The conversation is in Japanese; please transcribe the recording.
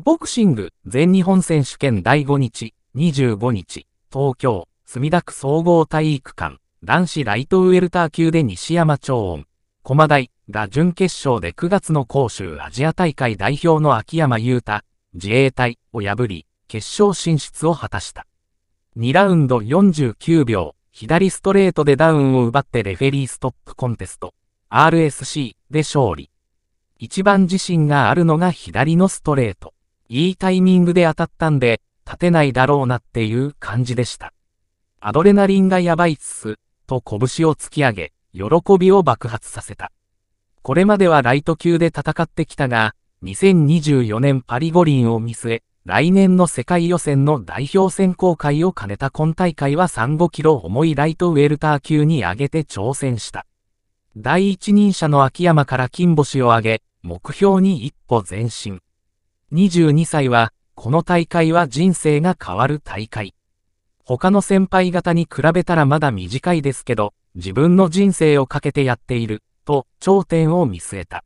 ボクシング全日本選手権第5日、25日、東京、墨田区総合体育館、男子ライトウェルター級で西山町音、駒台が準決勝で9月の杭州アジア大会代表の秋山優太、自衛隊を破り、決勝進出を果たした。2ラウンド49秒、左ストレートでダウンを奪ってレフェリーストップコンテスト、RSC で勝利。一番自信があるのが左のストレート。いいタイミングで当たったんで、立てないだろうなっていう感じでした。アドレナリンがやばいっす、と拳を突き上げ、喜びを爆発させた。これまではライト級で戦ってきたが、2024年パリ五輪を見据え、来年の世界予選の代表選考会を兼ねた今大会は3 5キロ重いライトウェルター級に上げて挑戦した。第一人者の秋山から金星を挙げ、目標に一歩前進。22歳は、この大会は人生が変わる大会。他の先輩方に比べたらまだ短いですけど、自分の人生をかけてやっている、と頂点を見据えた。